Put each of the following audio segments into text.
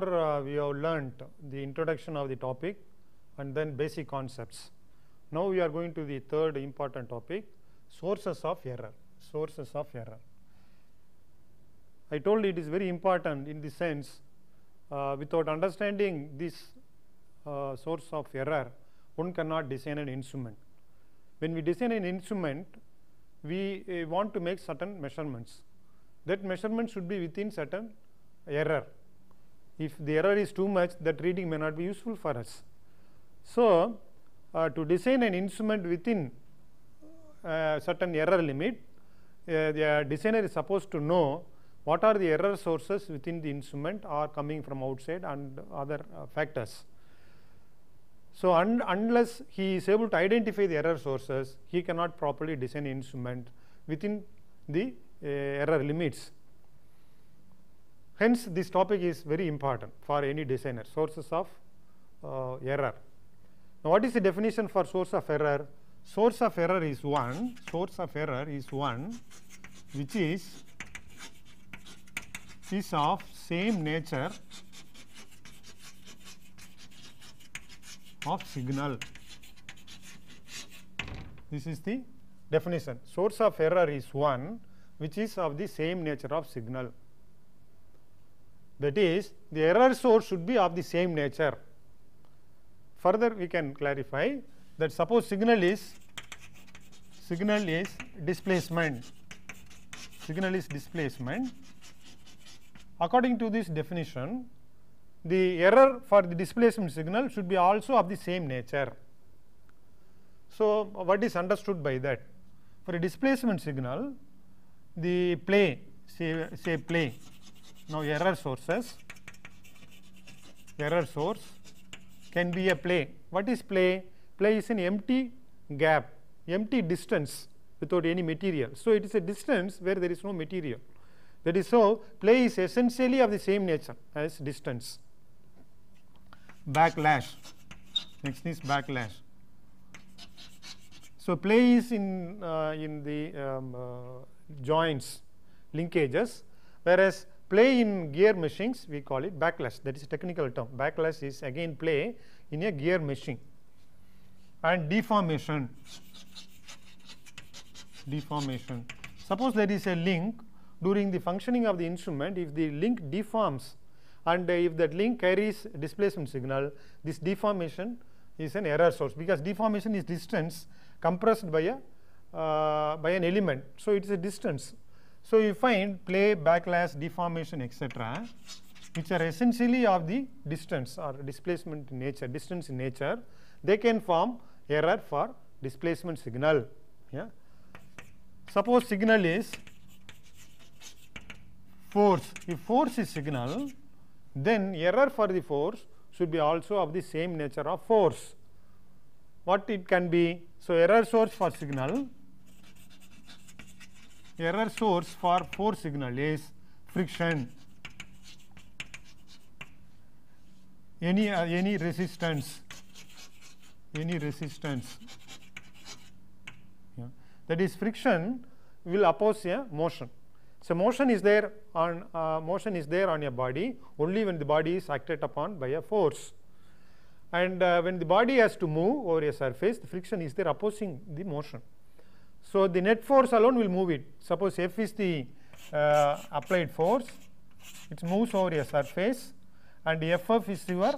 far uh, we have learnt the introduction of the topic and then basic concepts. Now we are going to the third important topic sources of error. Sources of error. I told it is very important in the sense uh, without understanding this uh, source of error one cannot design an instrument. When we design an instrument we uh, want to make certain measurements. That measurement should be within certain error if the error is too much, that reading may not be useful for us. So, uh, to design an instrument within uh, a certain error limit, uh, the designer is supposed to know what are the error sources within the instrument or coming from outside and other uh, factors. So un unless he is able to identify the error sources, he cannot properly design instrument within the uh, error limits. Hence, this topic is very important for any designer, sources of uh, error. Now, what is the definition for source of error? Source of error is one, source of error is one, which is, is of same nature of signal. This is the definition. Source of error is one, which is of the same nature of signal. That is, the error source should be of the same nature. Further, we can clarify that suppose signal is signal is displacement signal is displacement according to this definition the error for the displacement signal should be also of the same nature. So, what is understood by that? For a displacement signal, the play, say, say play, now error sources, error source can be a play. What is play? Play is an empty gap, empty distance without any material. So it is a distance where there is no material. That is so play is essentially of the same nature as distance. Backlash. Next is backlash. So play is in uh, in the um, uh, joints linkages, whereas play in gear machines we call it backlash that is a technical term backlash is again play in a gear machine and deformation deformation suppose there is a link during the functioning of the instrument if the link deforms and uh, if that link carries displacement signal this deformation is an error source because deformation is distance compressed by a uh, by an element so it is a distance so you find play, backlash, deformation, etc., which are essentially of the distance or displacement in nature, distance in nature, they can form error for displacement signal. Yeah. Suppose signal is force. If force is signal, then error for the force should be also of the same nature of force. What it can be? So error source for signal error source for force signal is friction any uh, any resistance any resistance that is friction will oppose a motion so motion is there on uh, motion is there on a body only when the body is acted upon by a force and uh, when the body has to move over a surface the friction is there opposing the motion so the net force alone will move it. Suppose F is the uh, applied force, it moves over a surface and FF is your,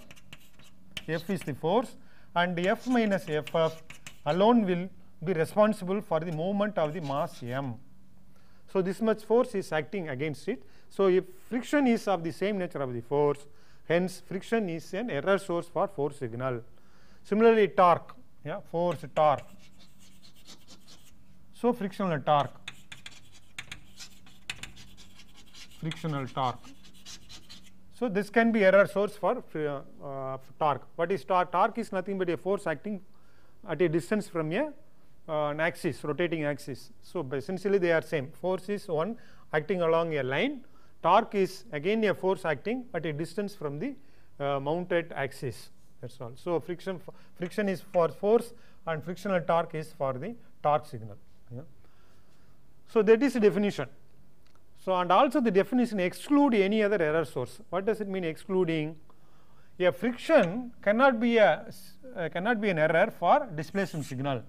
F is the force and F minus FF alone will be responsible for the movement of the mass M. So this much force is acting against it. So if friction is of the same nature of the force, hence friction is an error source for force signal. Similarly torque, yeah, force torque so, frictional torque, frictional torque. So, this can be error source for, uh, for uh, torque. What is torque? Torque is nothing but a force acting at a distance from a uh, an axis, rotating axis. So, essentially they are same. Force is one acting along a line. Torque is again a force acting at a distance from the uh, mounted axis. That's all. So, friction, friction is for force and frictional torque is for the torque signal. So that is the definition. So and also the definition exclude any other error source. What does it mean excluding? A friction cannot be a uh, cannot be an error for displacement signal.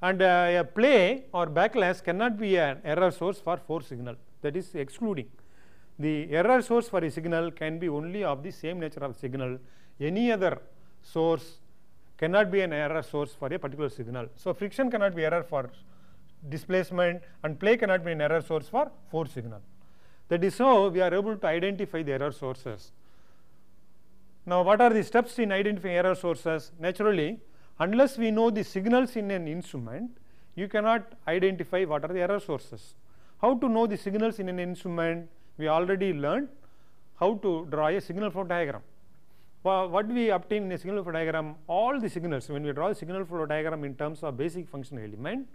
And uh, a play or backlash cannot be an error source for force signal. That is excluding. The error source for a signal can be only of the same nature of signal. Any other source cannot be an error source for a particular signal. So friction cannot be error for displacement and play cannot be an error source for force signal. That is how we are able to identify the error sources. Now what are the steps in identifying error sources? Naturally, unless we know the signals in an instrument, you cannot identify what are the error sources. How to know the signals in an instrument? We already learned how to draw a signal flow diagram. what we obtain in a signal flow diagram, all the signals, when we draw a signal flow diagram in terms of basic function element,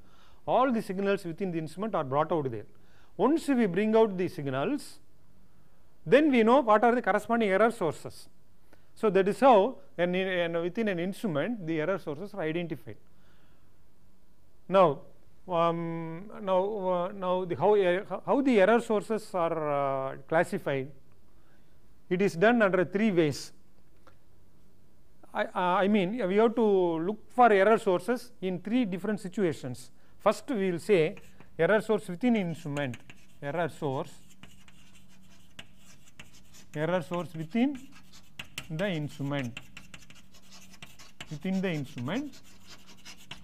all the signals within the instrument are brought out there. Once we bring out the signals, then we know what are the corresponding error sources. So that is how an, an, within an instrument the error sources are identified. Now, um, now, uh, now the how, uh, how the error sources are uh, classified, it is done under three ways. I, uh, I mean, we have to look for error sources in three different situations. First we will say error source within instrument, error source, error source within the instrument, within the instrument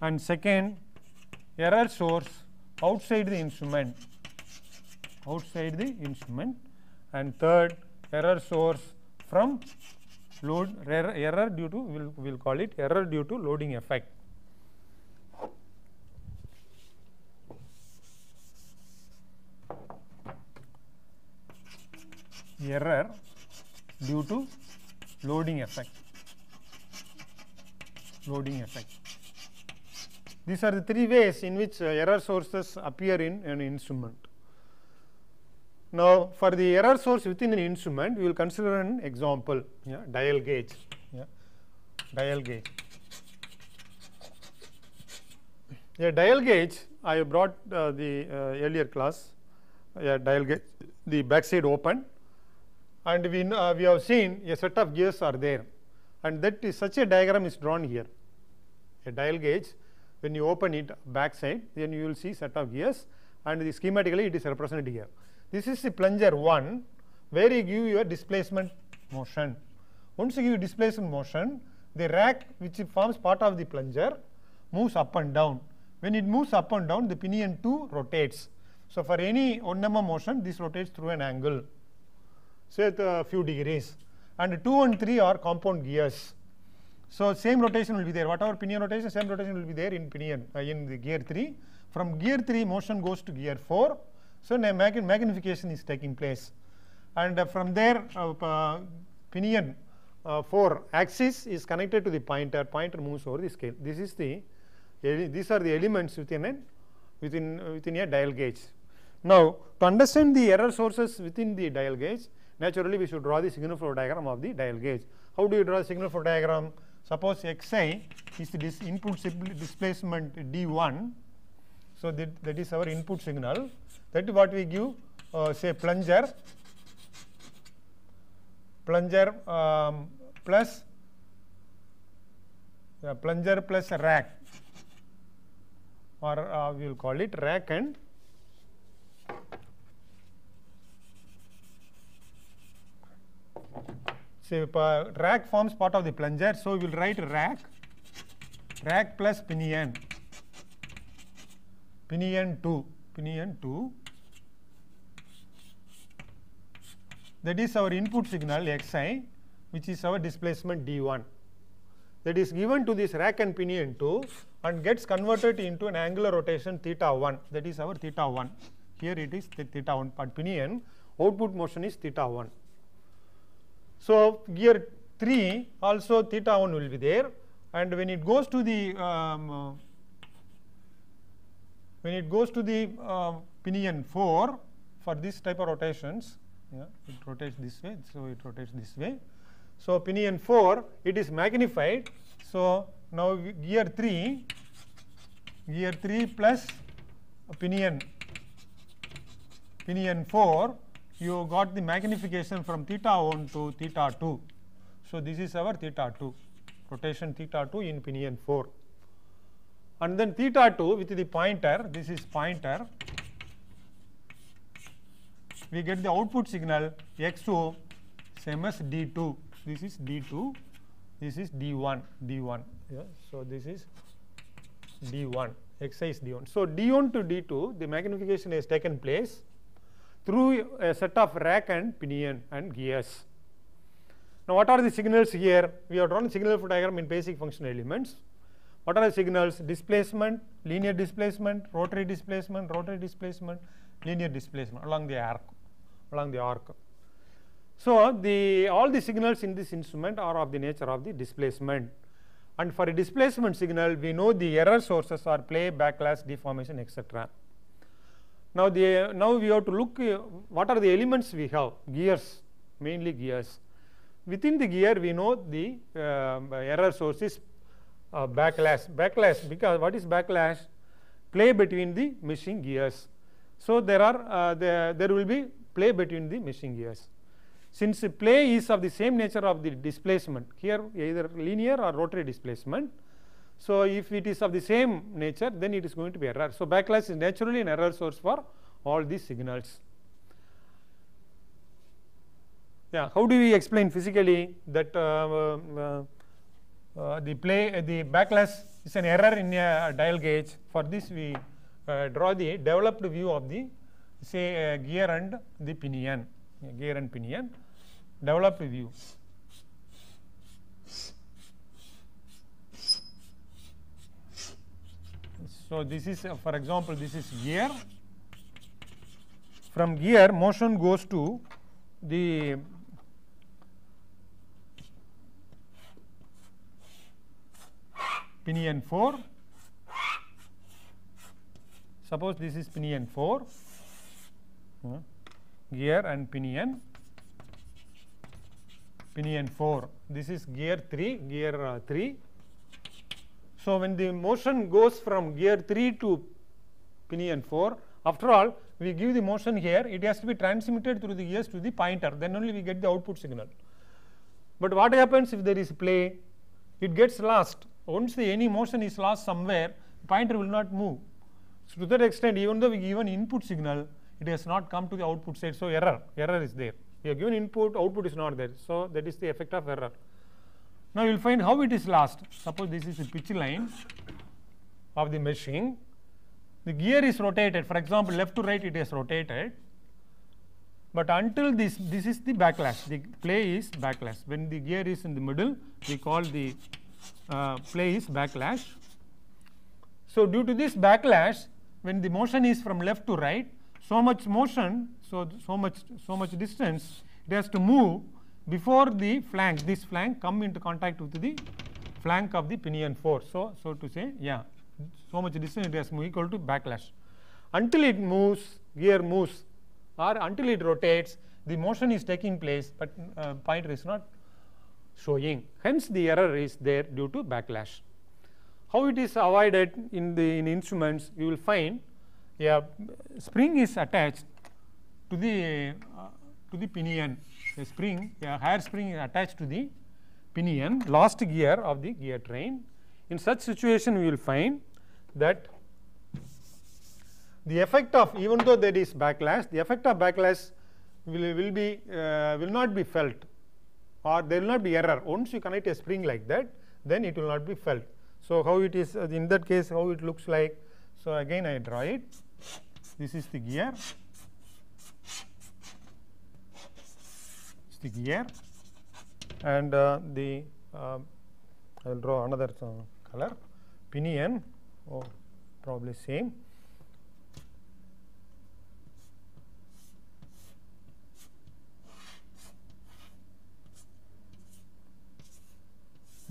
and second error source outside the instrument, outside the instrument and third error source from load error, error due to we will we'll call it error due to loading effect. error due to loading effect loading effect these are the three ways in which uh, error sources appear in an instrument now for the error source within an instrument we will consider an example yeah, dial gauge yeah, dial gauge a dial gauge I brought uh, the uh, earlier class a dial gauge the backside open and we, uh, we have seen a set of gears are there and that is such a diagram is drawn here. A dial gauge when you open it back side then you will see set of gears and the schematically it is represented here. This is the plunger 1 where you give your displacement motion. Once you give displacement motion the rack which forms part of the plunger moves up and down. When it moves up and down the pinion 2 rotates. So, for any 1 mm motion this rotates through an angle say a few degrees. And 2 and 3 are compound gears. So same rotation will be there. Whatever pinion rotation, same rotation will be there in pinion, uh, in the gear 3. From gear 3, motion goes to gear 4. So magn magnification is taking place. And uh, from there, uh, uh pinion uh, 4 axis is connected to the pointer. Pointer moves over the scale. This is the, these are the elements within within, uh, within a dial gauge. Now, to understand the error sources within the dial gauge, Naturally, we should draw the signal flow diagram of the dial gauge. How do you draw the signal flow diagram? Suppose xi is this input displacement d1. So that, that is our input signal. That is what we give, uh, say, plunger, plunger um, plus uh, plunger plus rack or uh, we will call it rack and So uh, rack forms part of the plunger. So we will write rack, rack plus pinion, pinion 2, pinion 2. That is our input signal xi, which is our displacement d1. That is given to this rack and pinion 2 and gets converted into an angular rotation theta 1. That is our theta 1. Here it is the theta 1, but pinion output motion is theta 1. So, gear 3 also theta 1 will be there and when it goes to the um, uh, when it goes to the uh, pinion 4 for this type of rotations yeah, it rotates this way so it rotates this way so pinion 4 it is magnified so now gear 3 gear 3 plus pinion pinion 4 you got the magnification from theta 1 to theta 2. So, this is our theta 2 rotation theta 2 in pinion 4 and then theta 2 with the pointer this is pointer we get the output signal x2 same as d2 this is d2 this is d1 d1 yeah. so this is d1 xi is d1 so d1 to d2 the magnification has taken place through a set of rack and pinion and gears. Now, what are the signals here? We have drawn a signal flow diagram in basic function elements. What are the signals? Displacement, linear displacement, rotary displacement, rotary displacement, linear displacement along the arc, along the arc. So, the all the signals in this instrument are of the nature of the displacement. And for a displacement signal, we know the error sources are play, backlash, deformation, etc. Now, the, now we have to look uh, what are the elements we have gears mainly gears. Within the gear we know the uh, error sources uh, backlash backlash because what is backlash play between the machine gears. So, there are uh, there there will be play between the machine gears. Since play is of the same nature of the displacement here either linear or rotary displacement so if it is of the same nature, then it is going to be error. So backlash is naturally an error source for all these signals. Yeah, how do we explain physically that uh, uh, uh, the play uh, the backlash is an error in a dial gauge? For this, we uh, draw the developed view of the say uh, gear and the pinion, gear and pinion, developed view. So this is, uh, for example, this is gear. From gear, motion goes to the pinion 4. Suppose this is pinion 4, uh, gear and pinion pinion 4. This is gear 3, gear uh, 3. So, when the motion goes from gear 3 to pinion 4, after all we give the motion here, it has to be transmitted through the gears to the pointer, then only we get the output signal. But what happens if there is play? It gets lost. Once the any motion is lost somewhere, pointer will not move. So, to that extent, even though we give an input signal, it has not come to the output side. So, error, error is there. You have given input, output is not there. So, that is the effect of error. Now, you will find how it is last. Suppose this is the pitch line of the machine. The gear is rotated. For example, left to right it is rotated. But until this, this is the backlash. The play is backlash. When the gear is in the middle, we call the uh, play is backlash. So, due to this backlash, when the motion is from left to right, so much motion, so, so, much, so much distance, it has to move before the flank this flank come into contact with the flank of the pinion force. So, so to say yeah so much distance it has moved equal to backlash. Until it moves gear moves or until it rotates the motion is taking place but uh, pointer is not showing hence the error is there due to backlash. How it is avoided in the in instruments you will find a yeah, spring is attached to the uh, to the pinion a spring, a higher spring is attached to the pinion, last gear of the gear train. In such situation, we will find that the effect of, even though there is backlash, the effect of backlash will, will, be, uh, will not be felt or there will not be error. Once you connect a spring like that, then it will not be felt. So, how it is, in that case, how it looks like. So, again I draw it. This is the gear gear and uh, the uh, I will draw another uh, color pinion oh, probably same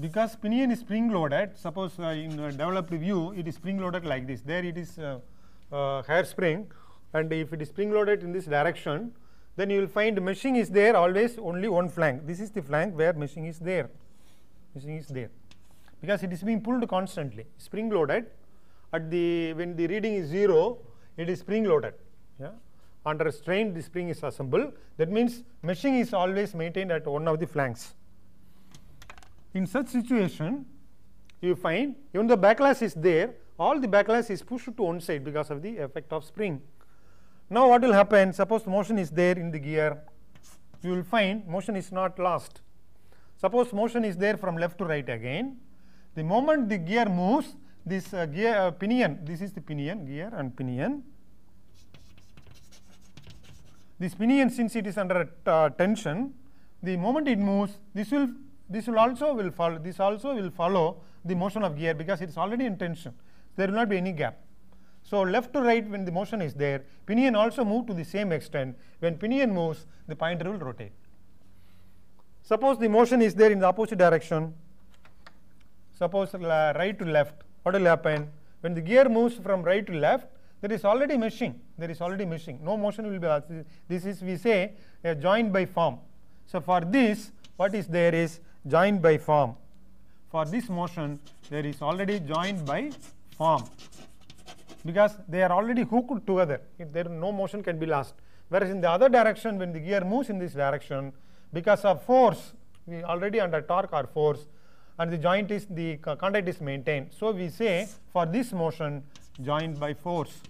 because pinion is spring loaded suppose uh, in developed view it is spring loaded like this there it is uh, uh, hair spring, and if it is spring loaded in this direction then you will find meshing is there always only one flank. This is the flank where meshing is there. Meshing is there because it is being pulled constantly, spring loaded. At the when the reading is zero, it is spring loaded. Yeah, under strain the spring is assembled. That means meshing is always maintained at one of the flanks. In such situation, you find even the backlash is there, all the backlash is pushed to one side because of the effect of spring. Now what will happen? Suppose motion is there in the gear, you will find motion is not lost. Suppose motion is there from left to right again. The moment the gear moves, this uh, gear uh, pinion, this is the pinion, gear and pinion. This pinion, since it is under uh, tension, the moment it moves, this will this will also will follow. This also will follow the motion of gear because it is already in tension. There will not be any gap. So left to right when the motion is there, pinion also move to the same extent. When pinion moves, the pointer will rotate. Suppose the motion is there in the opposite direction. Suppose uh, right to left, what will happen? When the gear moves from right to left, there is already meshing. There is already meshing. No motion will be. This is we say a uh, joined by form. So for this, what is there is joined by form. For this motion, there is already joined by form because they are already hooked together. It, there no motion can be lost. Whereas in the other direction, when the gear moves in this direction, because of force, we already under torque or force, and the joint is the contact is maintained. So we say for this motion, joint by force,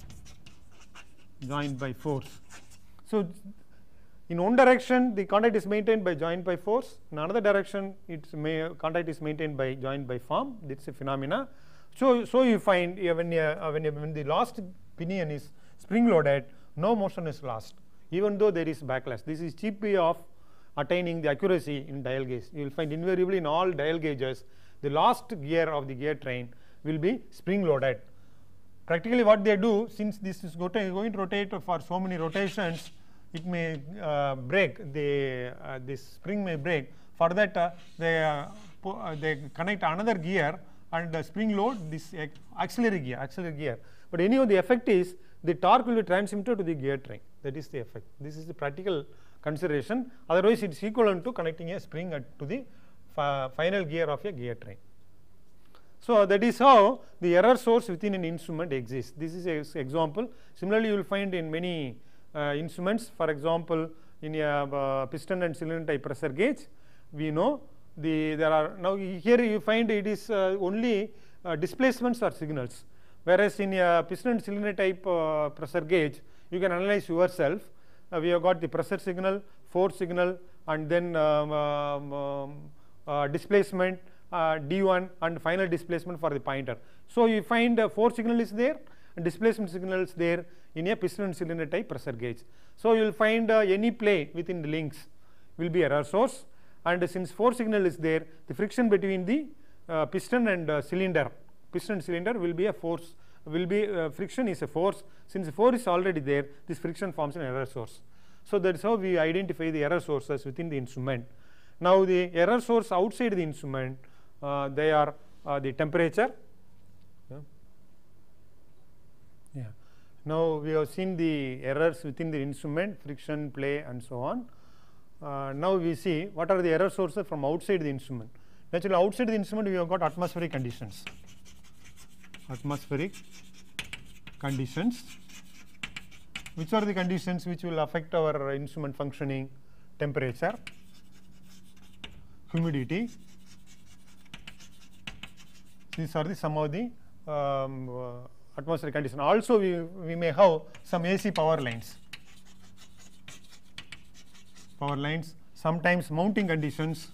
joint by force. So in one direction, the contact is maintained by joint by force. In another direction, its may, contact is maintained by joint by form. It's a phenomena. So, so you find when, uh, when, when the last pinion is spring loaded, no motion is lost, even though there is backlash. This is cheap way of attaining the accuracy in dial gauge. You will find invariably in all dial gauges, the last gear of the gear train will be spring loaded. Practically what they do, since this is going to rotate for so many rotations, it may uh, break, the, uh, this spring may break. For that, uh, they, uh, uh, they connect another gear and the spring load this auxiliary gear, auxiliary gear. But anyhow, the effect is the torque will be transmitted to the gear train. That is the effect. This is the practical consideration. Otherwise, it's equivalent to connecting a spring at, to the final gear of a gear train. So that is how the error source within an instrument exists. This is an example. Similarly, you will find in many uh, instruments, for example, in a uh, piston and cylinder type pressure gauge, we know the, there are now here you find it is uh, only uh, displacements or signals whereas in a piston cylinder type uh, pressure gauge you can analyze yourself we have got the pressure signal force signal and then um, um, um uh, displacement uh, d1 and final displacement for the pointer. So you find uh, force signal is there and displacement signal is there in a piston cylinder type pressure gauge. So you will find any play within the links will be error source and since force signal is there the friction between the uh, piston and uh, cylinder piston cylinder will be a force will be uh, friction is a force since force is already there this friction forms an error source so that is how we identify the error sources within the instrument now the error source outside the instrument uh, they are uh, the temperature yeah. yeah now we have seen the errors within the instrument friction play and so on uh, now we see what are the error sources from outside the instrument. Naturally, outside the instrument, we have got atmospheric conditions. Atmospheric conditions. Which are the conditions which will affect our instrument functioning? Temperature, humidity. These are the some of the um, uh, atmospheric conditions. Also, we, we may have some AC power lines power lines, sometimes mounting conditions,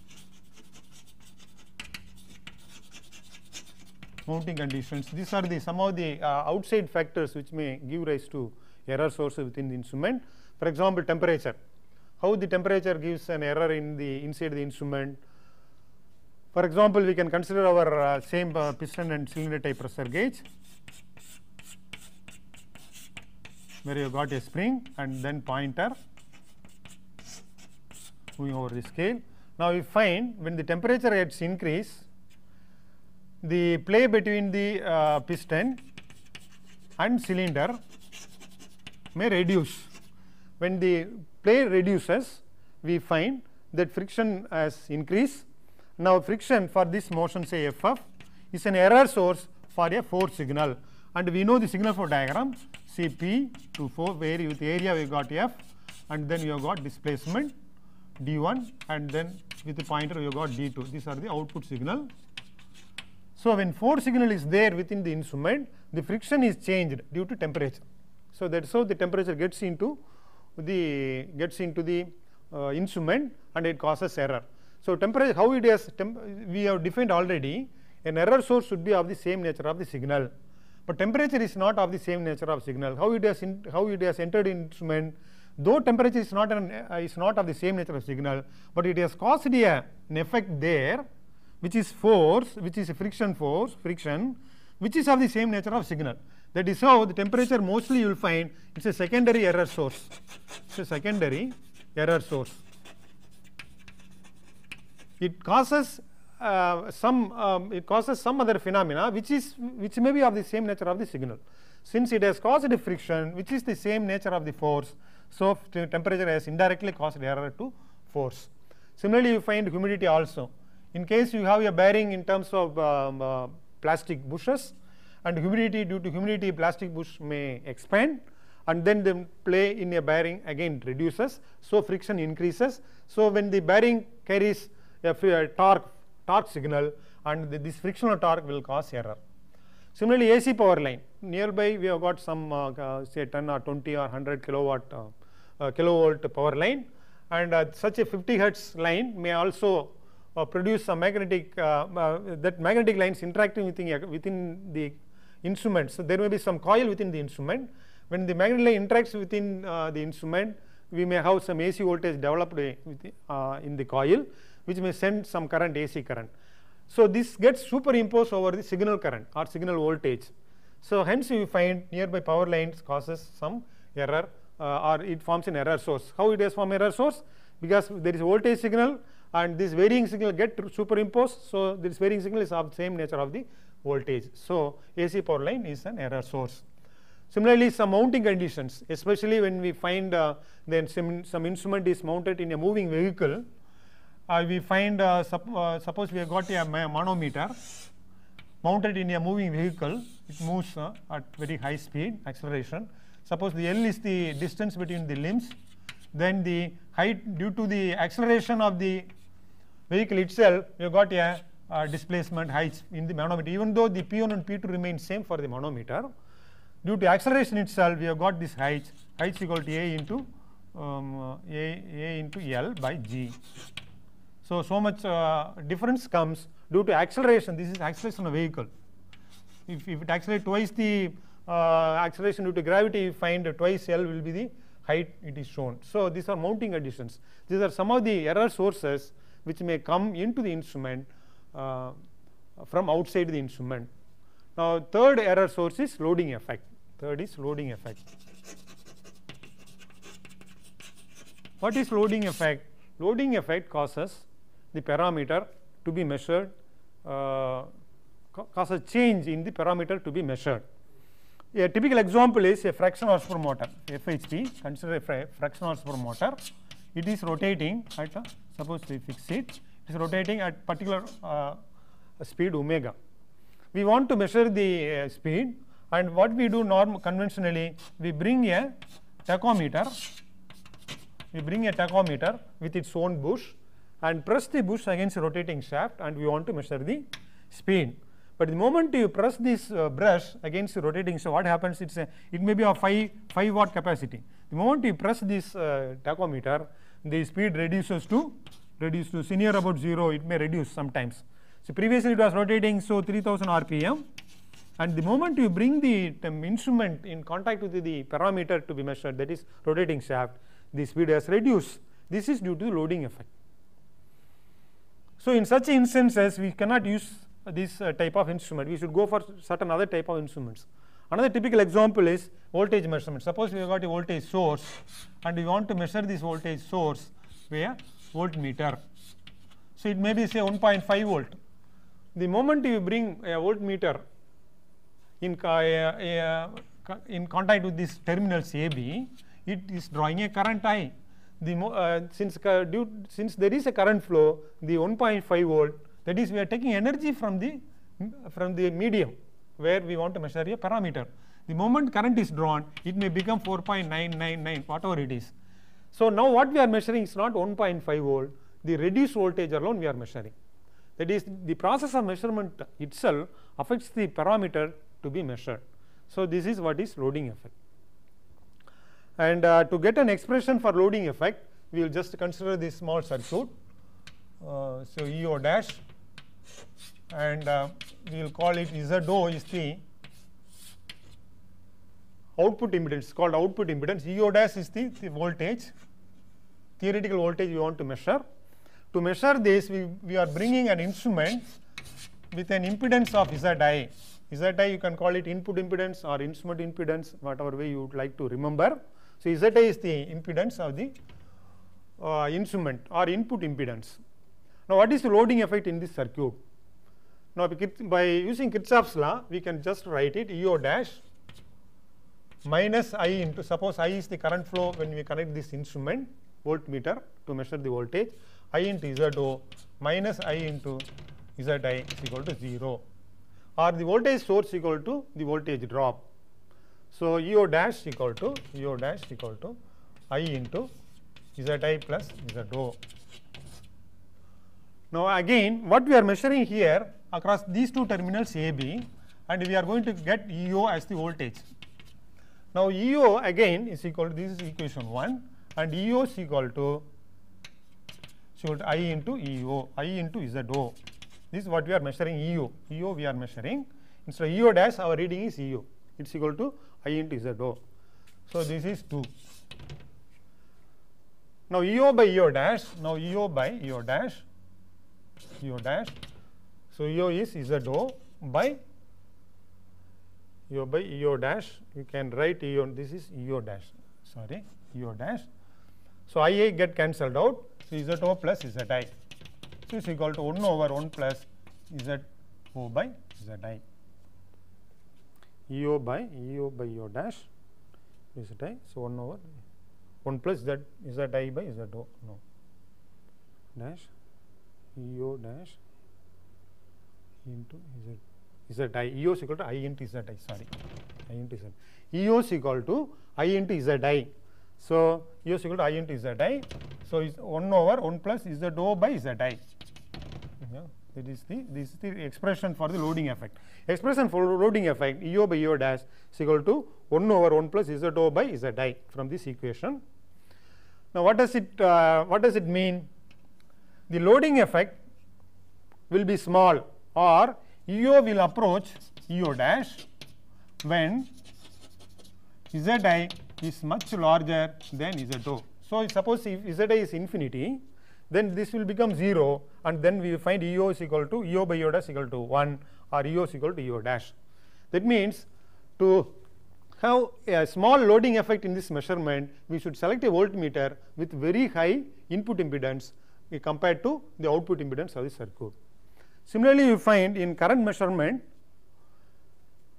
mounting conditions. These are the some of the uh, outside factors which may give rise to error sources within the instrument. For example, temperature. How the temperature gives an error in the inside the instrument. For example, we can consider our uh, same uh, piston and cylinder type pressure gauge where you got a spring and then pointer moving over the scale. Now we find when the temperature gets increase, the play between the uh, piston and cylinder may reduce. When the play reduces, we find that friction has increased. Now friction for this motion say FF is an error source for a force signal and we know the signal flow diagram CP to 4 where with area we got F and then you have got displacement D1 and then with the pointer you got D2. These are the output signal. So when force signal is there within the instrument, the friction is changed due to temperature. So that's how the temperature gets into the gets into the uh, instrument and it causes error. So temperature, how it is, temp we have defined already, an error source should be of the same nature of the signal. But temperature is not of the same nature of signal. How it has, in, how it has entered instrument though temperature is not, an, uh, is not of the same nature of signal, but it has caused a, an effect there which is force, which is a friction force, friction, which is of the same nature of signal. That is how the temperature mostly you will find it's a secondary error source. It's a secondary error source. It causes uh, some um, it causes some other phenomena which is which may be of the same nature of the signal. Since it has caused a friction, which is the same nature of the force, so temperature has indirectly caused error to force. Similarly, you find humidity also. In case you have a bearing in terms of um, uh, plastic bushes and humidity due to humidity plastic bush may expand and then the play in a bearing again reduces. So friction increases. So when the bearing carries a, a torque, torque signal and the, this frictional torque will cause error. Similarly, AC power line nearby we have got some uh, uh, say 10 or 20 or 100 kilowatt uh, uh, kilovolt power line and such a 50 hertz line may also uh, produce some magnetic uh, that magnetic lines interacting within, within the instrument. So there may be some coil within the instrument. When the magnetic line interacts within the instrument, we may have some AC voltage developed uh, in the coil which may send some current AC current. So this gets superimposed over the signal current or signal voltage. So hence you find nearby power lines causes some error uh, or it forms an error source. How does form error source? Because there is voltage signal and this varying signal get superimposed. So this varying signal is of same nature of the voltage. So AC power line is an error source. Similarly, some mounting conditions, especially when we find uh, then some, some instrument is mounted in a moving vehicle, uh, we find uh, sup uh, suppose we have got a manometer mounted in a moving vehicle, it moves uh, at very high speed, acceleration. Suppose the L is the distance between the limbs, then the height due to the acceleration of the vehicle itself, you got a displacement height in the manometer. Even though the P1 and P2 remain same for the manometer, due to acceleration itself, we have got this height, height equal to A into um, a, a into L by G. So, so much uh, difference comes due to acceleration. This is acceleration of vehicle. If, if it accelerates twice the uh, acceleration due to gravity, you find twice L will be the height it is shown. So these are mounting additions. These are some of the error sources which may come into the instrument uh, from outside the instrument. Now third error source is loading effect. Third is loading effect. What is loading effect? Loading effect causes the parameter to be measured, uh, causes change in the parameter to be measured. A typical example is a fractional horsepower motor, FHP, consider a fractional horsepower motor. It is rotating at, a, suppose we fix it, it is rotating at particular uh, speed omega. We want to measure the uh, speed and what we do norm conventionally, we bring a tachometer, we bring a tachometer with its own bush and press the bush against the rotating shaft and we want to measure the speed. But the moment you press this uh, brush against the rotating so what happens, it's a, it may be of 5, 5 watt capacity. The moment you press this uh, tachometer, the speed reduces to, reduce to near about 0, it may reduce sometimes. So previously it was rotating, so 3000 RPM. And the moment you bring the um, instrument in contact with the, the parameter to be measured, that is rotating shaft, the speed has reduced. This is due to the loading effect. So in such instances, we cannot use this uh, type of instrument. We should go for certain other type of instruments. Another typical example is voltage measurement. Suppose we have got a voltage source and we want to measure this voltage source by a voltmeter. So it may be say 1.5 volt. The moment you bring a voltmeter in, uh, uh, in contact with this terminals AB, it is drawing a current I. The, uh, since, due, since there is a current flow, the 1.5 volt that is, we are taking energy from the, from the medium where we want to measure a parameter. The moment current is drawn, it may become 4.999, whatever it is. So now what we are measuring is not 1.5 volt, the reduced voltage alone we are measuring. That is, the process of measurement itself affects the parameter to be measured. So this is what is loading effect. And uh, to get an expression for loading effect, we will just consider this small circuit. Uh, so EO dash and uh, we will call it ZO is the output impedance called output impedance EO dash is the, the voltage theoretical voltage we want to measure to measure this we, we are bringing an instrument with an impedance of ZI ZI you can call it input impedance or instrument impedance whatever way you would like to remember so ZI is the impedance of the uh, instrument or input impedance now what is the loading effect in this circuit now, by using Kirchhoff's law, we can just write it EO dash minus I into, suppose I is the current flow when we connect this instrument, voltmeter to measure the voltage, I into ZO minus I into Zi is equal to 0 or the voltage source equal to the voltage drop. So, EO dash equal to EO dash equal to I into Zi plus ZO. Now, again what we are measuring here across these two terminals AB and we are going to get EO as the voltage. Now EO again is equal to this is equation 1 and EO is equal to should I into EO, I into ZO. This is what we are measuring EO. EO we are measuring. Instead of EO dash, our reading is EO. It's equal to I into ZO. So this is 2. Now EO by EO dash, now EO by EO dash, EO dash so, EO is ZO by EO by EO dash you can write EO this is EO dash sorry EO dash. So, IA get cancelled out so ZO plus ZI so it's equal to 1 over 1 plus ZO by ZI EO by EO by EO dash ZI so 1 over 1 plus Z ZI by ZO no dash EO dash into z z i EOS equal to i into z i sorry i into z is equal to i into z i so is equal to i into z i so is 1 over 1 plus is the dou by z i that is the this is the expression for the loading effect expression for loading effect EO by EO dash is equal to 1 over 1 plus z dou by z i from this equation now what does it uh, what does it mean the loading effect will be small or EO will approach EO dash when Zi is much larger than ZO. So suppose if Zi is infinity, then this will become 0 and then we find EO is equal to EO by EO dash equal to 1 or EO is equal to EO dash. That means to have a small loading effect in this measurement, we should select a voltmeter with very high input impedance eh, compared to the output impedance of the circuit. Similarly, you find in current measurement,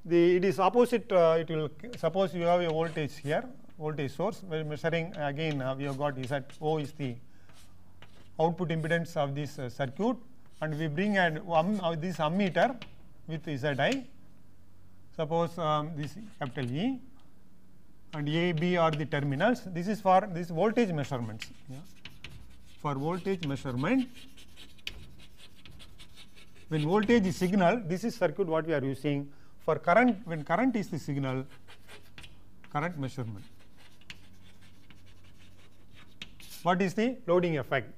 the it is opposite, uh, it will suppose you have a voltage here, voltage source, we are measuring again uh, we have got is that O is the output impedance of this uh, circuit and we bring an um, uh, this ammeter with Zi, suppose um, this capital E and A, B are the terminals. This is for this voltage measurements. Yeah. For voltage measurement, when voltage is signal, this is circuit what we are using for current, when current is the signal, current measurement. What is the loading effect?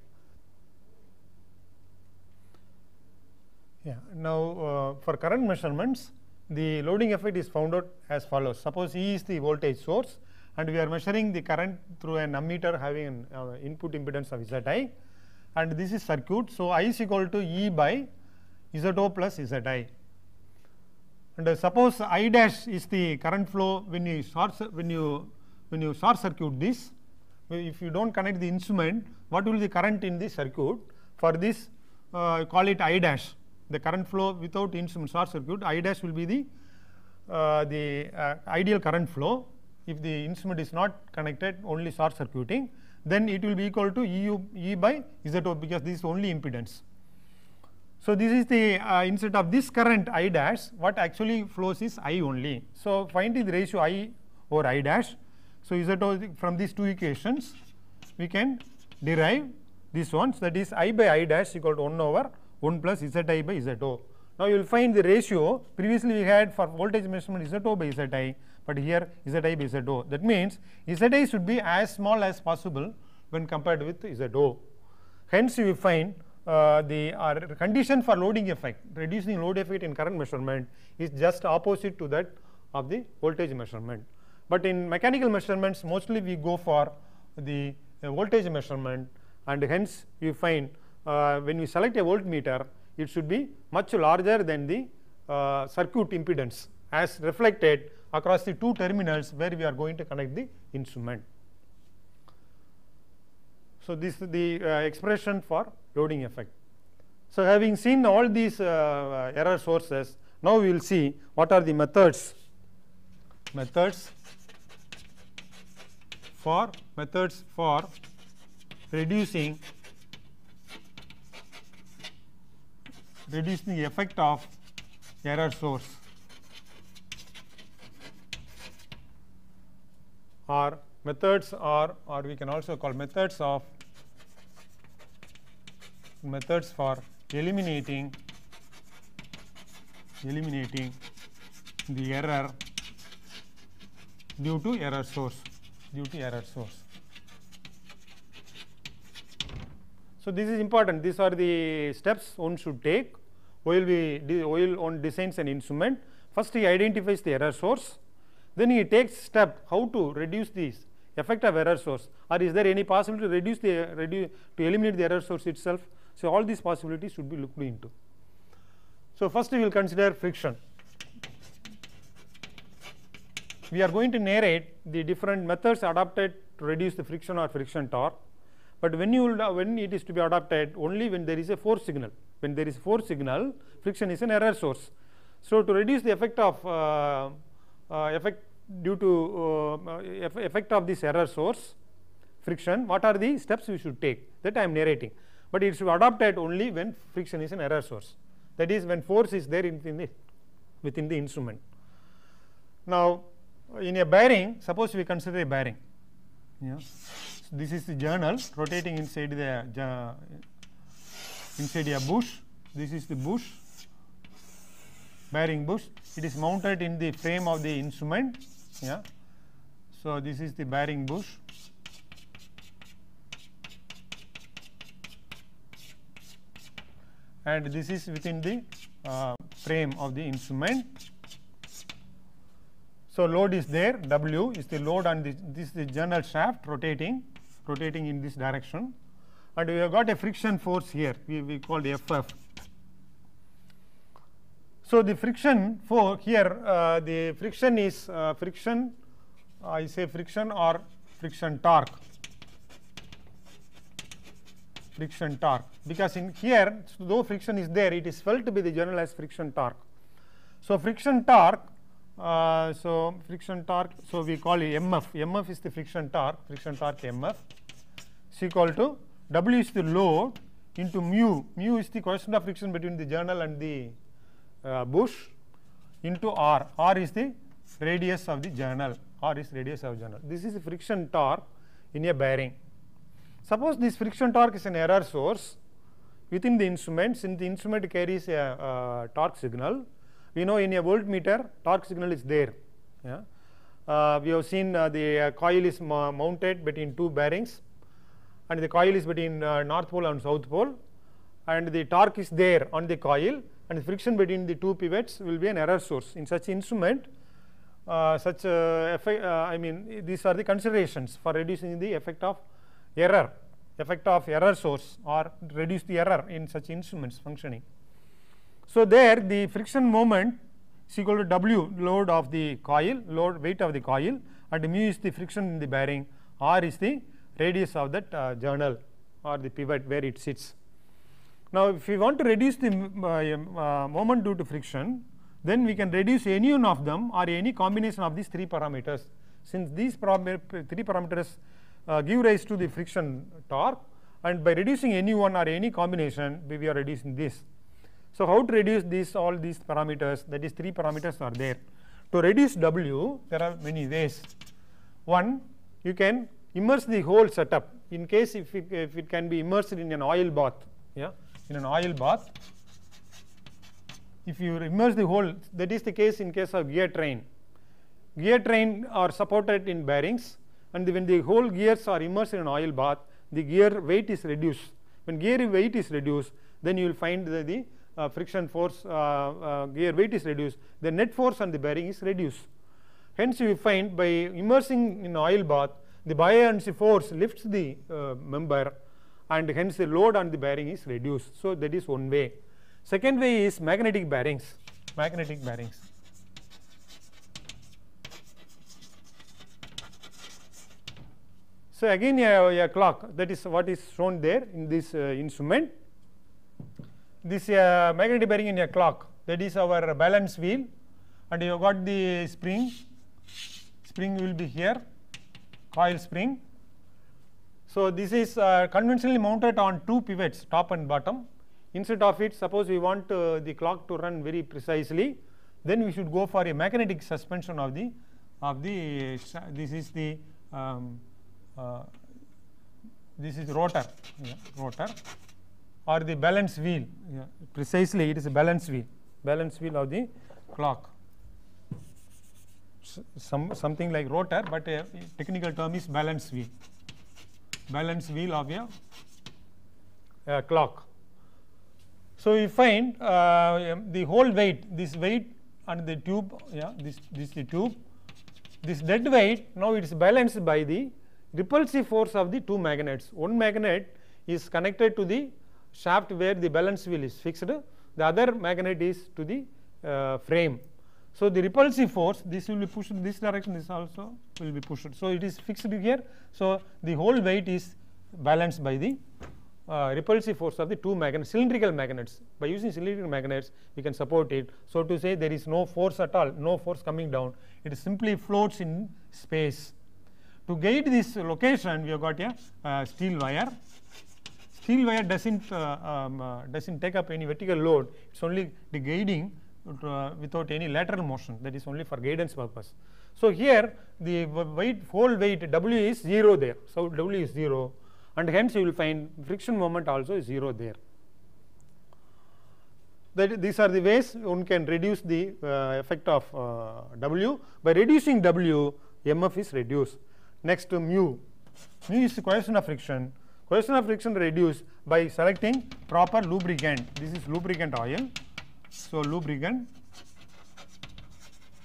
Yeah, now uh, for current measurements, the loading effect is found out as follows. Suppose E is the voltage source and we are measuring the current through an ammeter having an uh, input impedance of Zi and this is circuit. So, I is equal to E by ZO plus ZI. And uh, suppose I dash is the current flow when you short when you when you short circuit this, if you don't connect the instrument, what will the current in the circuit? For this, uh, call it I dash. The current flow without instrument short circuit, I dash will be the uh, the uh, ideal current flow. If the instrument is not connected, only short circuiting, then it will be equal to E, U, e E by ZO because this is only impedance. So this is the, uh, instead of this current I dash, what actually flows is I only. So find the ratio I over I dash. So is from these two equations, we can derive this one. So that is I by I dash equal to 1 over 1 plus Zi by ZO. Now you will find the ratio. Previously we had for voltage measurement ZO by Zi, but here Zi by ZO. That means Zi should be as small as possible when compared with ZO. Hence you will find uh, the our condition for loading effect, reducing load effect in current measurement is just opposite to that of the voltage measurement. But in mechanical measurements, mostly we go for the uh, voltage measurement and hence you find uh, when we select a voltmeter, it should be much larger than the uh, circuit impedance as reflected across the two terminals where we are going to connect the instrument. So this is the uh, expression for loading effect. So having seen all these uh, uh, error sources, now we will see what are the methods methods for methods for reducing reducing the effect of error source or methods or or we can also call methods of methods for eliminating eliminating the error due to error source due to error source. So, this is important these are the steps one should take while we while on designs an instrument first he identifies the error source then he takes step how to reduce this effect of error source or is there any possibility to reduce the reduce to eliminate the error source itself so, all these possibilities should be looked into. So, first we will consider friction. We are going to narrate the different methods adopted to reduce the friction or friction torque, but when you when it is to be adopted only when there is a force signal. When there is force signal, friction is an error source. So, to reduce the effect of uh, uh, effect due to uh, effect of this error source friction, what are the steps we should take that I am narrating but it should be adopted only when friction is an error source. That is when force is there within the, within the instrument. Now, in a bearing, suppose we consider a bearing. Yeah. So this is the journal rotating inside the uh, inside a bush. This is the bush, bearing bush. It is mounted in the frame of the instrument. Yeah. So this is the bearing bush. and this is within the uh, frame of the instrument. So, load is there W is the load on this, this is the journal shaft rotating rotating in this direction and we have got a friction force here we, we called FF. So, the friction for here uh, the friction is uh, friction I say friction or friction torque friction torque because in here though friction is there it is felt be the generalized friction torque. So, friction torque uh, so friction torque so we call it MF MF is the friction torque friction torque MF is equal to W is the load into mu mu is the coefficient of friction between the journal and the uh, bush into R R is the radius of the journal R is radius of journal this is the friction torque in a bearing Suppose this friction torque is an error source within the instrument since the instrument carries a uh, torque signal. We know in a voltmeter torque signal is there. Yeah. Uh, we have seen uh, the uh, coil is mounted between two bearings and the coil is between uh, north pole and south pole and the torque is there on the coil and the friction between the two pivots will be an error source. In such instrument uh, such I mean these are the considerations for reducing the effect of error, effect of error source or reduce the error in such instruments functioning. So there the friction moment is equal to W load of the coil, load weight of the coil and mu is the friction in the bearing R is the radius of that uh, journal or the pivot where it sits. Now if we want to reduce the uh, uh, moment due to friction then we can reduce any one of them or any combination of these three parameters since these uh, three parameters uh, give rise to the friction torque and by reducing any one or any combination we, are reducing this. So, how to reduce this all these parameters that is three parameters are there. To reduce W there are many ways. One you can immerse the whole setup in case if it, if it can be immersed in an oil bath yeah in an oil bath if you immerse the whole that is the case in case of gear train. Gear train are supported in bearings and the, when the whole gears are immersed in an oil bath the gear weight is reduced when gear weight is reduced then you will find that the uh, friction force uh, uh, gear weight is reduced the net force on the bearing is reduced hence you find by immersing in oil bath the buoyancy force lifts the uh, member and hence the load on the bearing is reduced so that is one way second way is magnetic bearings magnetic bearings So, again a, a, clock that is what is shown there in this uh, instrument. This uh, magnetic bearing in a clock that is our balance wheel and you got the spring, spring will be here, coil spring. So, this is uh, conventionally mounted on two pivots top and bottom. Instead of it suppose we want uh, the clock to run very precisely then we should go for a magnetic suspension of the of the this is the um, uh, this is rotor, yeah, rotor or the balance wheel. Yeah, precisely, it is a balance wheel, balance wheel of the clock. S some something like rotor, but a technical term is balance wheel. Balance wheel of a, a clock. So we find uh, um, the whole weight, this weight and the tube, yeah, this this the tube. This dead weight now it is balanced by the repulsive force of the two magnets. One magnet is connected to the shaft where the balance wheel is fixed, the other magnet is to the uh, frame. So, the repulsive force this will be pushed in this direction this also will be pushed. So, it is fixed here. So, the whole weight is balanced by the uh, repulsive force of the two magnets cylindrical magnets by using cylindrical magnets we can support it. So, to say there is no force at all no force coming down it simply floats in space. To guide this location, we have got a uh, steel wire. Steel wire doesn't uh, um, uh, doesn't take up any vertical load. It's only the guiding uh, without any lateral motion. That is only for guidance purpose. So here the weight, whole weight W is 0 there. So W is 0 and hence you will find friction moment also is 0 there. That these are the ways one can reduce the uh, effect of uh, W. By reducing W, MF is reduced. Next to mu. Mu is the coefficient of friction. Coefficient of friction reduced by selecting proper lubricant. This is lubricant oil. So, lubricant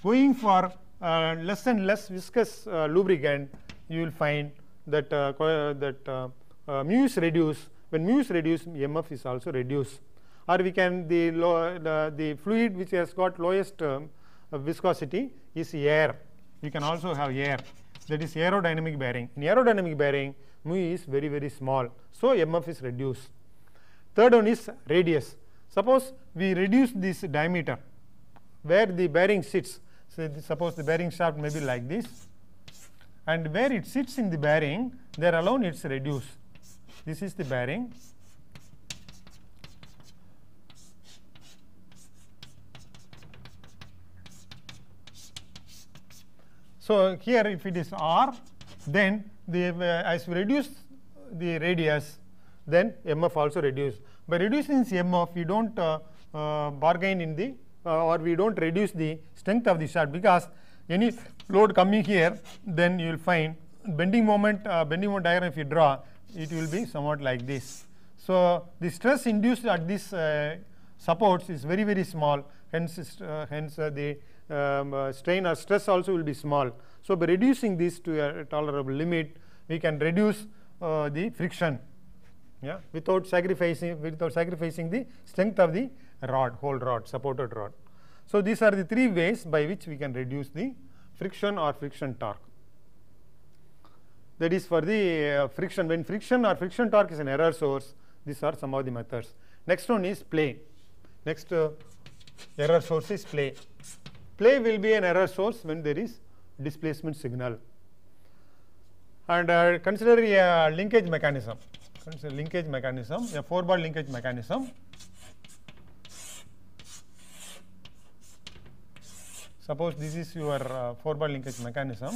going for uh, less and less viscous uh, lubricant, you will find that uh, uh that uh, uh, mu is reduced. When mu is reduced, MF is also reduced. Or we can the low, the, the, fluid which has got lowest of um, viscosity is air. You can also have air that is aerodynamic bearing. In aerodynamic bearing, mu is very, very small. So MF is reduced. Third one is radius. Suppose we reduce this diameter where the bearing sits. So suppose the bearing shaft may be like this. And where it sits in the bearing, there alone it's reduced. This is the bearing So here if it is R, then the, uh, as we reduce the radius, then MF also reduce. By reducing this MF, we don't uh, uh, bargain in the, uh, or we don't reduce the strength of the shaft because any load coming here, then you will find bending moment, uh, bending moment diagram if you draw, it will be somewhat like this. So the stress induced at this uh, supports is very, very small, hence, hence the um, uh, strain or stress also will be small. So by reducing this to a tolerable limit, we can reduce uh, the friction yeah, without sacrificing without sacrificing the strength of the rod, whole rod, supported rod. So these are the three ways by which we can reduce the friction or friction torque. That is for the uh, friction. When friction or friction torque is an error source, these are some of the methods. Next one is play. Next uh, error source is play. play will be an error source when there is displacement signal. And uh, consider a linkage mechanism, consider linkage mechanism, a four bar linkage mechanism. Suppose this is your uh, four bar linkage mechanism.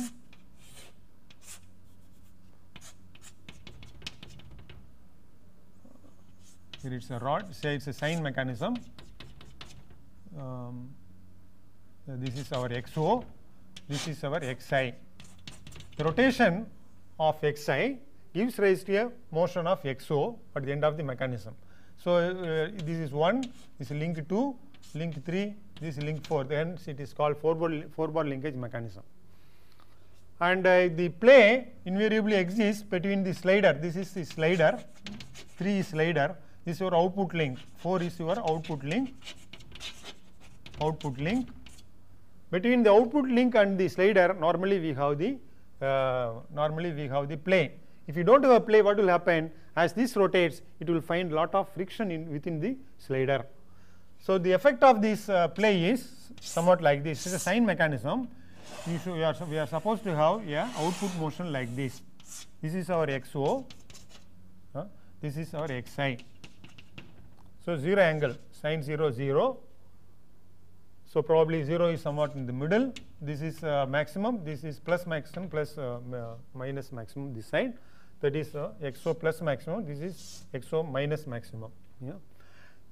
Here it's a rod, say it's a sine mechanism. Um, So, this is our xo, this is our xi. The rotation of xi gives rise to a motion of xo at the end of the mechanism. So, uh, this is 1, this is link 2, link 3, this is link 4, Then it is called 4 bar, four bar linkage mechanism. And uh, the play invariably exists between the slider, this is the slider, 3 is slider, this is your output link, 4 is your output link, output link between the output link and the slider, normally we have the uh, normally we have the play. If you don't have a play, what will happen? As this rotates, it will find lot of friction in within the slider. So the effect of this uh, play is somewhat like this. It's a sine mechanism. You should, we, are, we are supposed to have a yeah, output motion like this. This is our xo. Uh, this is our xi. So 0 angle, sine zero zero. 0. So probably 0 is somewhat in the middle. This is uh, maximum. This is plus maximum plus uh, uh, minus maximum this side. That is uh, XO plus maximum. This is XO minus maximum. Yeah.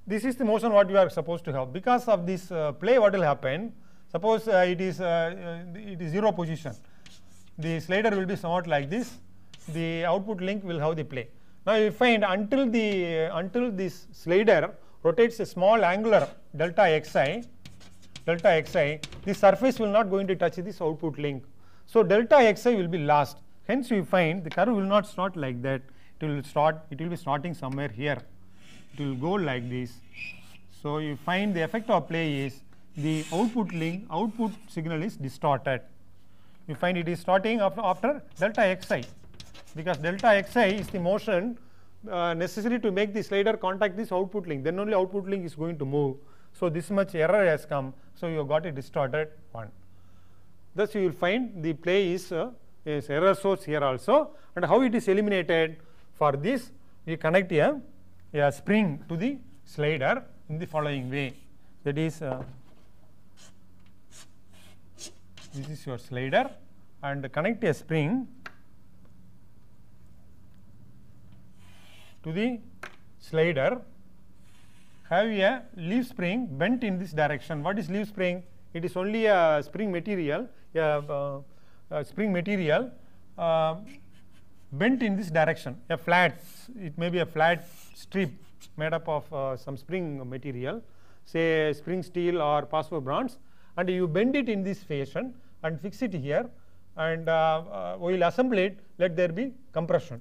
This is the motion what you are supposed to have. Because of this uh, play, what will happen? Suppose uh, it is it is zero position. The slider will be somewhat like this. The output link will have the play. Now you find until the until this slider rotates a small angular delta xi delta xi, the surface will not going to touch this output link. So delta xi will be last. Hence we find the curve will not snort like that. It will start. it will be snorting somewhere here. It will go like this. So you find the effect of play is the output link, output signal is distorted. You find it is starting after, after delta xi because delta xi is the motion uh, necessary to make the slider contact this output link. Then only output link is going to move. So this much error has come. So you got a distorted one. Thus you will find the play is, uh, is error source here also. And how it is eliminated? For this, we connect a, a spring to the slider in the following way. That is, uh, this is your slider and connect a spring to the slider have a leaf spring bent in this direction. What is leaf spring? It is only a spring material, a, uh, a spring material uh, bent in this direction, a flat, it may be a flat strip made up of uh, some spring material, say spring steel or phosphor bronze, and you bend it in this fashion and fix it here, and we uh, will uh, assemble it, let there be compression.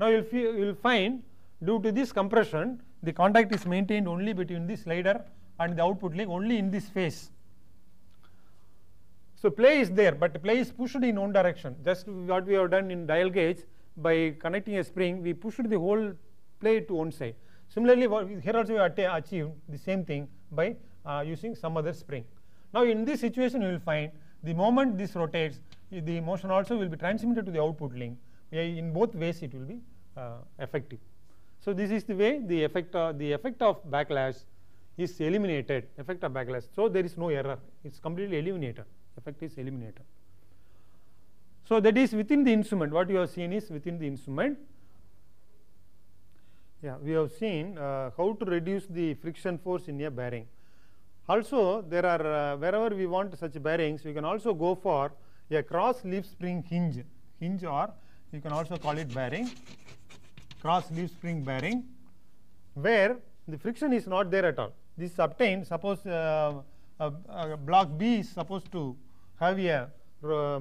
Now, you will find due to this compression, the contact is maintained only between the slider and the output link only in this phase. So play is there, but play is pushed in one direction. Just what we have done in dial gauge by connecting a spring, we pushed the whole play to one side. Similarly, here also we achieved the same thing by uh, using some other spring. Now in this situation, you will find the moment this rotates, the motion also will be transmitted to the output link. In both ways, it will be uh, effective. So this is the way the effect of the effect of backlash is eliminated effect of backlash. So there is no error it's completely eliminated effect is eliminated. So that is within the instrument what you have seen is within the instrument. Yeah we have seen uh, how to reduce the friction force in a bearing. Also there are uh, wherever we want such bearings we can also go for a cross leaf spring hinge hinge or you can also call it bearing cross leaf spring bearing where the friction is not there at all. This is obtained suppose uh, uh, uh block B is supposed to have a um,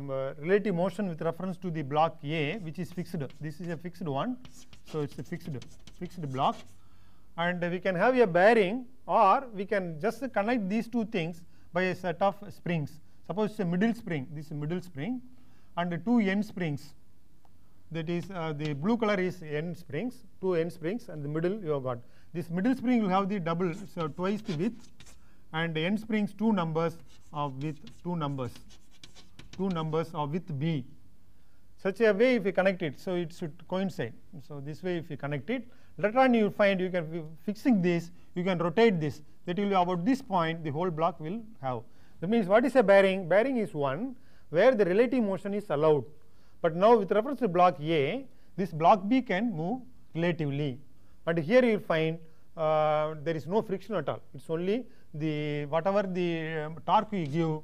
uh, relative motion with reference to the block A which is fixed. This is a fixed one. So, it is a fixed, fixed block and we can have a bearing or we can just connect these two things by a set of springs. Suppose it is a middle spring, this is middle spring and two end springs that is uh, the blue color is n springs, two n springs, and the middle you have got. This middle spring will have the double, so twice the width, and n springs two numbers of width, two numbers, two numbers of width b. Such a way if you connect it, so it should coincide. So this way if you connect it, later on you find you can fixing this, you can rotate this. That will be about this point the whole block will have. That means what is a bearing? Bearing is one where the relative motion is allowed but now with reference to block A, this block B can move relatively. But here you find uh, there is no friction at all. It's only the whatever the um, torque you give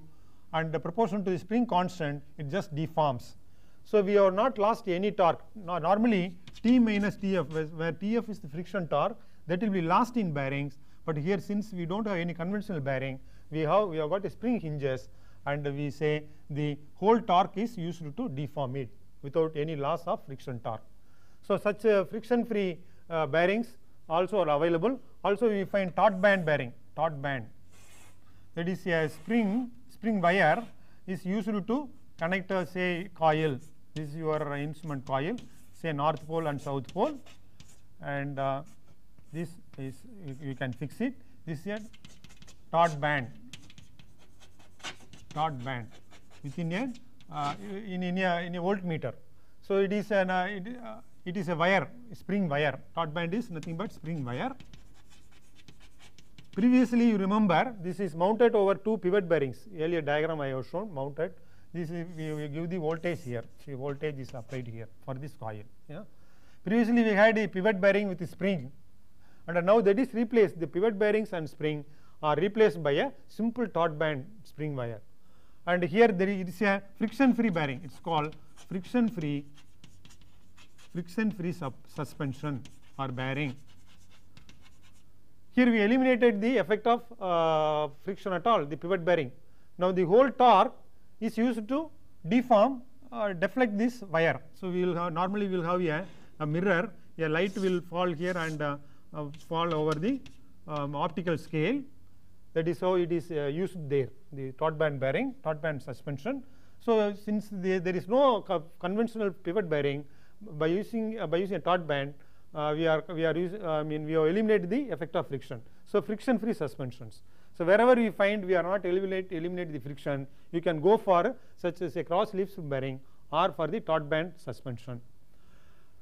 and the proportion to the spring constant, it just deforms. So we have not lost any torque. Now normally T minus Tf, where Tf is the friction torque, that will be lost in bearings. But here, since we don't have any conventional bearing, we have we have got a spring hinges and we say the whole torque is used to deform it without any loss of friction torque. So such uh, friction free uh, bearings also are available. Also we find taut band bearing, taut band. That is a spring, spring wire is used to connect uh, say coil. This is your instrument coil, say north pole and south pole. And uh, this is you, you, can fix it. This is a taut band not band within a uh, in, in a in a voltmeter. So it is an uh, it, uh, it is a wire spring wire. Short band is nothing but spring wire. Previously, you remember this is mounted over two pivot bearings. Earlier diagram I have shown mounted. This is we, we give the voltage here. See, voltage is applied here for this coil. Yeah. Previously, we had a pivot bearing with a spring, and now that is replaced. The pivot bearings and spring are replaced by a simple taut band spring wire and here there is a friction free bearing it's called friction free friction free suspension or bearing here we eliminated the effect of uh, friction at all the pivot bearing now the whole torque is used to deform or deflect this wire so we will have, normally we will have a, a mirror a light will fall here and uh, uh fall over the um, optical scale that is how it is uh, used there, the taut band bearing, taut band suspension. So uh, since the, there is no co conventional pivot bearing, by using uh, by using a taut band, uh, we are we are use, I mean we have eliminated the effect of friction. So friction-free suspensions. So wherever we find we are not eliminate eliminate the friction, you can go for such as a cross leaf bearing or for the taut band suspension.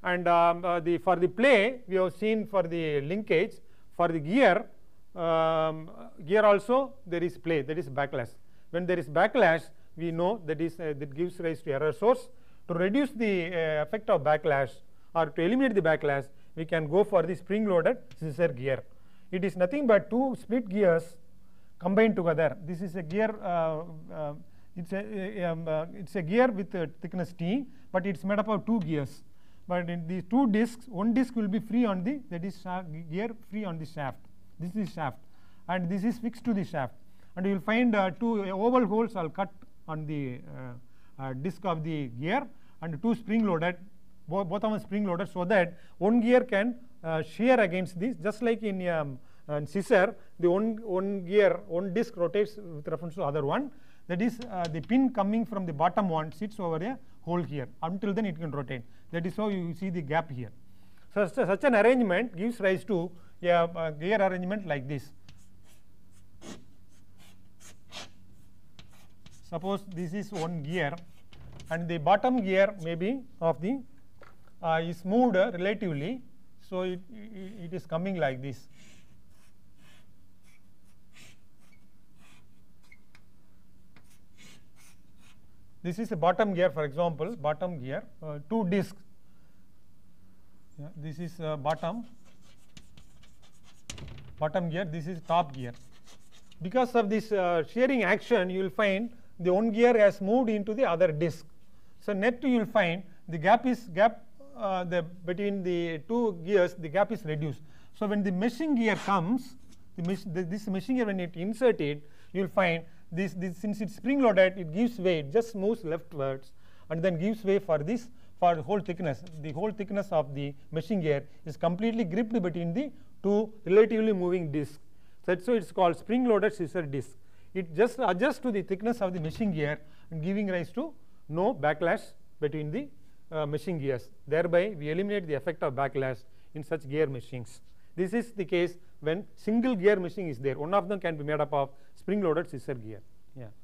And um, uh, the for the play, we have seen for the linkage, for the gear, um, here also there is play that is backlash when there is backlash we know that is uh, that gives rise to error source to reduce the uh, effect of backlash or to eliminate the backlash we can go for the spring loaded scissor gear it is nothing but two split gears combined together this is a gear uh, uh it's a uh, um, uh, it's a gear with a thickness t but it's made up of two gears but in these two discs one disc will be free on the that is gear free on the shaft this is shaft and this is fixed to the shaft and you will find uh, two uh, oval holes are cut on the uh, uh, disc of the gear and two spring loaded bo both of them spring loaded so that one gear can shear against this just like in um, and scissor the one, one gear one disc rotates with reference to other one that is uh, the pin coming from the bottom one sits over a hole here until then it can rotate that is how you see the gap here so such, such an arrangement gives rise to a gear arrangement like this. Suppose this is one gear and the bottom gear maybe of the uh, is moved relatively. So it, it, it is coming like this. This is a bottom gear for example, bottom gear, uh, two discs. Yeah, this is uh, bottom bottom gear, this is top gear. Because of this uh, shearing action, you will find the one gear has moved into the other disc. So net you will find the gap is gap uh, the between the two gears, the gap is reduced. So when the meshing gear comes, mesh, the, this meshing gear when it inserted, you will find this, this since it's spring loaded, it gives way, it just moves leftwards and then gives way for this for the whole thickness. The whole thickness of the meshing gear is completely gripped between the to relatively moving disk. So it's called spring loaded scissor disk. It just adjusts to the thickness of the meshing gear and giving rise to no backlash between the uh, meshing gears. Thereby, we eliminate the effect of backlash in such gear meshings. This is the case when single gear meshing is there. One of them can be made up of spring loaded scissor gear. Yeah.